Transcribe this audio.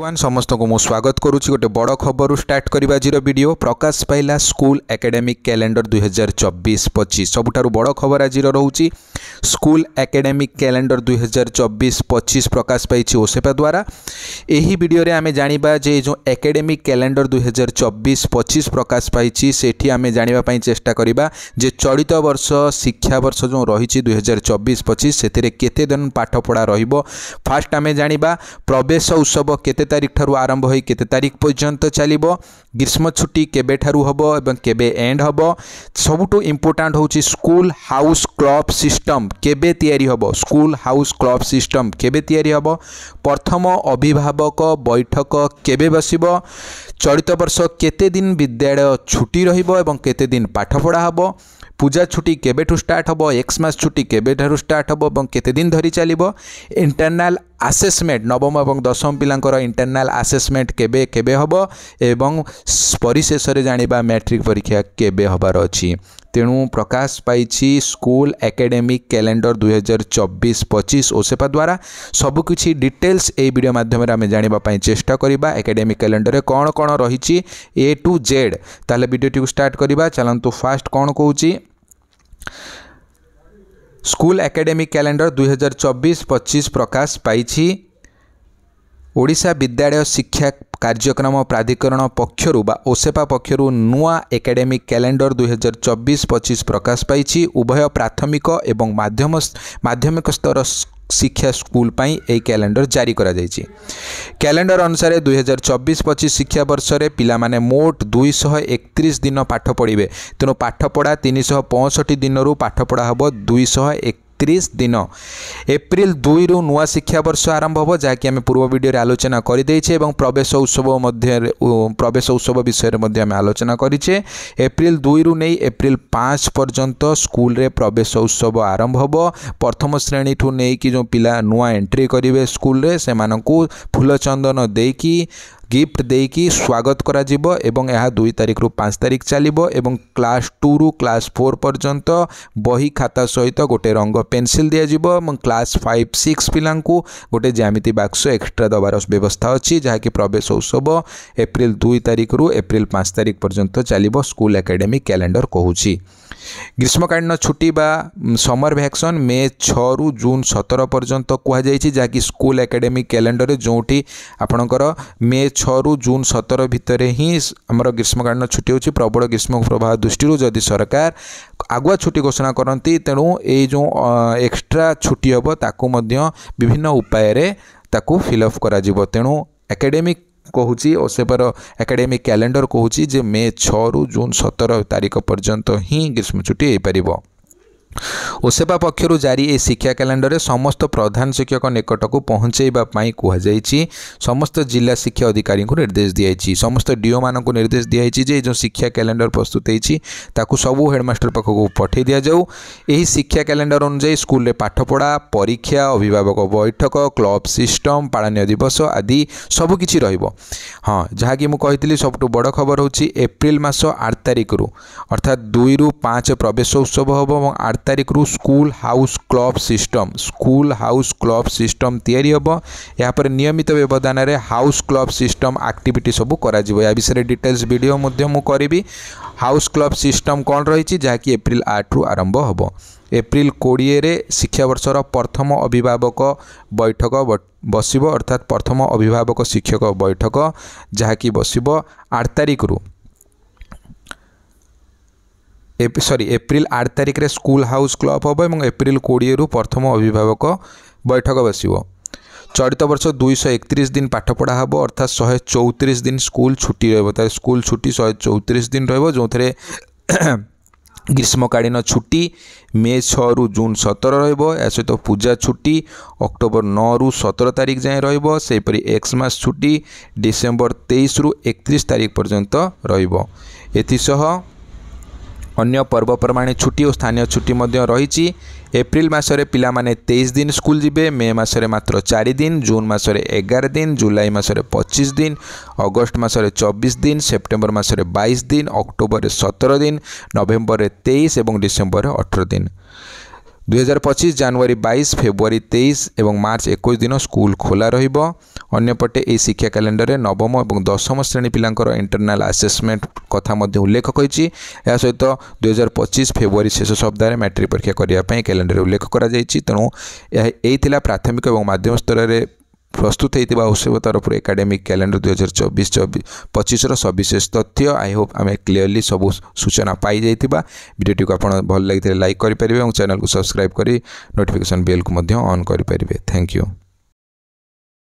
one ସମସ୍ତଙ୍କୁ ମୁଁ ସ୍ୱାଗତ କରୁଛି ଗୋଟେ ବଡ଼ ଖବରରୁ ଷ୍ଟାର୍ଟ କରିବା ଆଜିର ଭିଡ଼ିଓ ପ୍ରକାଶ ପାଇଲା ସ୍କୁଲ ଏକାଡେମିକ୍ କ୍ୟାଲେଣ୍ଡର ଦୁଇହଜାର ଚବିଶ ପଚିଶ ସବୁଠାରୁ ବଡ଼ ଖବର ଆଜିର ରହୁଛି ସ୍କୁଲ ଏକାଡେମିକ୍ କ୍ୟାଲେଣ୍ଡର ଦୁଇହଜାର ଚବିଶ ପଚିଶ ପ୍ରକାଶ ପାଇଛି ଓସେପା ଦ୍ୱାରା ଏହି ଭିଡ଼ିଓରେ ଆମେ ଜାଣିବା ଯେ ଯେଉଁ ଏକାଡେମିକ୍ କ୍ୟାଲେଣ୍ଡର ଦୁଇହଜାର ଚବିଶ ପଚିଶ ପ୍ରକାଶ ପାଇଛି ସେଠି ଆମେ ଜାଣିବା ପାଇଁ ଚେଷ୍ଟା କରିବା ଯେ ଚଳିତ ବର୍ଷ ଶିକ୍ଷାବର୍ଷ ଯେଉଁ ରହିଛି ଦୁଇହଜାର ଚବିଶ ପଚିଶ ସେଥିରେ କେତେ ଦିନ ପାଠପଢ଼ା ରହିବ ଫାର୍ଷ୍ଟ ଆମେ ଜାଣିବା ପ୍ରବେଶ ଉତ୍ସବ କେତେ ତାରିଖ ଠାରୁ ଆରମ୍ଭ ହୋଇ କେତେ ତାରିଖ ପର୍ଯ୍ୟନ୍ତ ଚାଲିବ ଗ୍ରୀଷ୍ମ ଛୁଟି କେବେଠାରୁ ହେବ ଏବଂ କେବେ ଏଣ୍ଡ ହେବ ସବୁଠୁ ଇମ୍ପୋର୍ଟାଣ୍ଟ ହେଉଛି ସ୍କୁଲ ହାଉସ୍ କ୍ଲବ୍ ସିଷ୍ଟମ୍ କେବେ ତିଆରି ହେବ ସ୍କୁଲ ହାଉସ୍ କ୍ଲବ୍ ସିଷ୍ଟମ୍ କେବେ ତିଆରି ହେବ ପ୍ରଥମ ଅଭିଭାବକ ବୈଠକ କେବେ ବସିବ চলিত বর্ষ কেতে দিন বিদ্যালয় ছুটি রহব এবং কেতে দিন পাঠপড়া হব পূজা ছুটি কেবেঠু স্টার্ট হব এক্স মাস ছুটি কেবেঠার স্টার্ট হব এবং কেতে দিন ধরি চালিব ইন্টারনাল আসেসমেন্ট নবম এবং দশম পিলাঙ্কর ইন্টারনাল আসেসমেন্ট কেবে কেবে হব এবং পরিশেষে জাঁয়া ম্যাট্রিক পরীক্ষা কেবে হবার অছি ତେଣୁ ପ୍ରକାଶ ପାଇଛି ସ୍କୁଲ ଏକାଡେମିକ୍ କ୍ୟାଲେଣ୍ଡର ଦୁଇହଜାର ଚବିଶ ପଚିଶ ଓସେପା ଦ୍ୱାରା ସବୁକିଛି ଡିଟେଲ୍ସ ଏହି ଭିଡ଼ିଓ ମାଧ୍ୟମରେ ଆମେ ଜାଣିବା ପାଇଁ ଚେଷ୍ଟା କରିବା ଏକାଡେମିକ୍ କ୍ୟାଲେଣ୍ଡରରେ କ'ଣ କ'ଣ ରହିଛି ଏ ଟୁ ଜେଡ୍ ତାହେଲେ ଭିଡ଼ିଓଟିକୁ ଷ୍ଟାର୍ଟ କରିବା ଚାଲନ୍ତୁ ଫାଷ୍ଟ କ'ଣ କହୁଛି ସ୍କୁଲ ଏକାଡେମିକ୍ କ୍ୟାଲେଣ୍ଡର ଦୁଇହଜାର ଚବିଶ ପଚିଶ ପ୍ରକାଶ ପାଇଛି ଓଡ଼ିଶା ବିଦ୍ୟାଳୟ ଶିକ୍ଷା କାର୍ଯ୍ୟକ୍ରମ ପ୍ରାଧିକରଣ ପକ୍ଷରୁ ବା ଓସେପା ପକ୍ଷରୁ ନୂଆ ଏକାଡେମିକ୍ କ୍ୟାଲେଣ୍ଡର ଦୁଇହଜାର ଚବିଶ ପଚିଶ ପ୍ରକାଶ ପାଇଛି ଉଭୟ ପ୍ରାଥମିକ ଏବଂ ମାଧ୍ୟମ ମାଧ୍ୟମିକ ସ୍ତର ଶିକ୍ଷା ସ୍କୁଲ ପାଇଁ ଏହି କ୍ୟାଲେଣ୍ଡର ଜାରି କରାଯାଇଛି କ୍ୟାଲେଣ୍ଡର ଅନୁସାରେ ଦୁଇହଜାର ଚବିଶ ପଚିଶ ଶିକ୍ଷାବର୍ଷରେ ପିଲାମାନେ ମୋଟ ଦୁଇଶହ ଏକତିରିଶ ଦିନ ପାଠ ପଢ଼ିବେ ତେଣୁ ପାଠପଢ଼ା ତିନିଶହ ପଞ୍ଚଷଠି ଦିନରୁ ପାଠପଢ଼ା ହେବ ଦୁଇଶହ ଏକ তিরিশ দিন এপ্রিল দুইরু নূয়া শিক্ষাবর্ষ আরম্ভ হব যাকি আমি পূর্ব ভিডিওরে আলোচনা করেদেছে এবং প্রবেশ উৎসব মধ্যে প্রবেশ উৎসব বিষয়ে মধ্যে আমি আলোচনা করেছে এপ্রিল দুইরু নেই এপ্রিল পাঁচ পর্যন্ত স্কুলরে প্রবেশ উৎসব আরম্ভ হব প্রথম শ্রেণীঠু নেইকি যে পিলা নূয়া এন্ট্রি করবে স্কুলরে সেমানকু ফুলচন্দন ଦେଇକି গিফট দেইকি স্বাগত করা যাব এবং এহা দুই তারিখর পাঁচ তারিখ চালিব এবং ক্লাস টু রু ক্লাস ফোর পর্যন্ত বহি খাতা সহিত গোটে রঙ পেনসিল দিয়াযিব এবং ক্লাস ফাইভ সিক্স পিলাঙ্কু গোটে জ্যামিতি বাক্স এক্সট্রা দেবার ব্যবস্থা অছি যাকি প্রবেশ উৎসব এপ্রিল দুই তারিখর এপ্রিল পাঁচ তারিখ পর্যন্ত চালিব স্কুল একাডেমিক ক্যালেন্ডর কহুছি গ্রীষ্মকালীন ছুটি বা সমর ভ্যাকসন মে ছু জুন সতের পর্যন্ত কুহযাই যা কি স্কুল একাডেমিক ক্যালেন্ডর যেটি আপনার মে ছু জুন সতের ভিতরে হি আমার গ্রীষ্মকালীন ছুটি হচ্ছে প্রবল গ্রীষ্ম প্রবাহ দৃষ্টি যদি সরকার আগুয়া ছুটি ঘোষণা করতে তেণু এই যে এক্সট্রা ছুটি হব তাকে বিভিন্ন উপায়ে তাকে ফিল অফ করা তেণু একাডেমিক କହୁଛି ଓ ସେବାର ଏକାଡେମିକ୍ କ୍ୟାଲେଣ୍ଡର କହୁଛି ଯେ ମେ ଛଅରୁ ଜୁନ୍ ସତର ତାରିଖ ପର୍ଯ୍ୟନ୍ତ ହିଁ ଗ୍ରୀଷ୍ମ ଛୁଟି ହେଇପାରିବ ଓସେବା ପକ୍ଷରୁ ଜାରି ଏହି ଶିକ୍ଷା କ୍ୟାଲେଣ୍ଡରରେ ସମସ୍ତ ପ୍ରଧାନ ଶିକ୍ଷକ ନିକଟକୁ ପହଞ୍ଚାଇବା ପାଇଁ କୁହାଯାଇଛି ସମସ୍ତ ଜିଲ୍ଲା ଶିକ୍ଷା ଅଧିକାରୀଙ୍କୁ ନିର୍ଦ୍ଦେଶ ଦିଆଯାଇଛି ସମସ୍ତ ଡିଓମାନଙ୍କୁ ନିର୍ଦ୍ଦେଶ ଦିଆଯାଇଛି ଯେ ଯେଉଁ ଶିକ୍ଷା କ୍ୟାଲେଣ୍ଡର ପ୍ରସ୍ତୁତ ହୋଇଛି ତାକୁ ସବୁ ହେଡ଼ମାଷ୍ଟର ପାଖକୁ ପଠାଇ ଦିଆଯାଉ ଏହି ଶିକ୍ଷା କ୍ୟାଲେଣ୍ଡର ଅନୁଯାୟୀ ସ୍କୁଲରେ ପାଠପଢ଼ା ପରୀକ୍ଷା ଅଭିଭାବକ ବୈଠକ କ୍ଲବ୍ ସିଷ୍ଟମ୍ ପାଳନୀୟ ଦିବସ ଆଦି ସବୁକିଛି ରହିବ ହଁ ଯାହାକି ମୁଁ କହିଥିଲି ସବୁଠୁ ବଡ଼ ଖବର ହେଉଛି ଏପ୍ରିଲ ମାସ ଆଠ ତାରିଖରୁ ଅର୍ଥାৎ ଦୁଇରୁ ପାଞ୍ଚ ପ୍ରବେଶ ଉତ୍ସବ ହେବ ଏବଂ ଆଠ ତାରିଖରୁ school house club system school house club system ତିଆରି ହେବ ଏହାପରେ ନିୟମିତ ବ୍ୟବଧାନରେ ହାଉସ୍ କ୍ଲବ୍ ସିଷ୍ଟମ୍ ଆକ୍ଟିଭିଟି ସବୁ କରାଯିବ ଏହା ବିଷୟରେ ଡିଟେଲ୍ସ ଭିଡ଼ିଓ ମଧ୍ୟ ମୁଁ କରିବି ହାଉସ୍ କ୍ଲବ୍ ସିଷ୍ଟମ୍ କ'ଣ ରହିଛି ଯାହାକି ଏପ୍ରିଲ ଆଠରୁ ଆରମ୍ଭ ହେବ ଏପ୍ରିଲ କୋଡ଼ିଏରେ ଶିକ୍ଷାବର୍ଷର ପ୍ରଥମ ଅଭିଭାବକ ବୈଠକ ବସିବ ଅର୍ଥାତ୍ ପ୍ରଥମ ଅଭିଭାବକ ଶିକ୍ଷକ ବୈଠକ ଯାହାକି ବସିବ ଆଠ ତାରିଖରୁ সরি এপ্রিল আট তারিখে স্কুল হাউস ক্লব হব এবং এপ্রিল কোড়িয়ে প্রথম অভিভাবক বৈঠক বসব চলিত বর্ষ দুইশ একত্রিশ দিন পাঠপড়া হব অর্থাৎ শহে চৌত্রিশ দিন স্কুল ছুটি রহব তাহলে স্কুল ছুটি শহে চৌত্রিশ দিন রহব যে গ্রীষ্মকালীন ছুটি মে ছু জুন সতের রহব এ সহ পূজা ছুটি অক্টোবর নু সতের তারিখ যায় রহব সেইপরি এক্স মাস ছুটি ডিসেম্বর তেইশ রু একত্রিশ তারিখ পর্যন্ত রহব এসহ ଅନ୍ୟ ପର୍ବପର୍ବାଣି ଛୁଟି ଓ ସ୍ଥାନୀୟ ଛୁଟି ମଧ୍ୟ ରହିଛି ଏପ୍ରିଲ ମାସରେ ପିଲାମାନେ ତେଇଶ ଦିନ ସ୍କୁଲ ଯିବେ ମେ ମାସରେ ମାତ୍ର ଚାରି ଦିନ ଜୁନ୍ ମାସରେ ଏଗାର ଦିନ ଜୁଲାଇ ମାସରେ ପଚିଶ ଦିନ ଅଗଷ୍ଟ ମାସରେ ଚବିଶ ଦିନ ସେପ୍ଟେମ୍ବର ମାସରେ ବାଇଶ ଦିନ ଅକ୍ଟୋବରରେ ସତର ଦିନ ନଭେମ୍ବରରେ ତେଇଶ ଏବଂ ଡିସେମ୍ବରରେ ଅଠର ଦିନ ଦୁଇହଜାର ଜାନୁଆରୀ ବାଇଶ ଫେବୃଆରୀ ତେଇଶ ଏବଂ ମାର୍ଚ୍ଚ ଏକୋଇଶ ଦିନ ସ୍କୁଲ ଖୋଲା ରହିବ ଅନ୍ୟପଟେ ଏହି ଶିକ୍ଷା କ୍ୟାଲେଣ୍ଡରରେ ନବମ ଏବଂ ଦଶମ ଶ୍ରେଣୀ ପିଲାଙ୍କର ଇଣ୍ଟରନାଲ୍ ଆସେସମେଣ୍ଟ କଥା ମଧ୍ୟ ଉଲ୍ଲେଖ କରିଛି ଏହା ସହିତ ଦୁଇହଜାର ପଚିଶ ଫେବୃଆରୀ ଶେଷ ସପ୍ତାହରେ ମ୍ୟାଟ୍ରିକ୍ ପରୀକ୍ଷା କରିବା ପାଇଁ କ୍ୟାଲେଣ୍ଡରରେ ଉଲ୍ଲେଖ କରାଯାଇଛି ତେଣୁ ଏହା ଏହି ଥିଲା ପ୍ରାଥମିକ ଏବଂ ମାଧ୍ୟମ ସ୍ତରରେ প্রস্তুত হয়েছে ঔষধ তরফর একাডেমিক ক্যালেন্ডর দুই হাজার চবিশ চবিশ পঁচিশর সবিশেষ তথ্য আই হোপ আমি ক্লিয়রলি সবু সূচনা পাই যাই ভিডিওটি আপনার ভাল লাগি লাইক করে এবং চ্যানেল সবসক্রাইব করে নোটিফিকেসন বেল অন করে থ্যাংক ইউ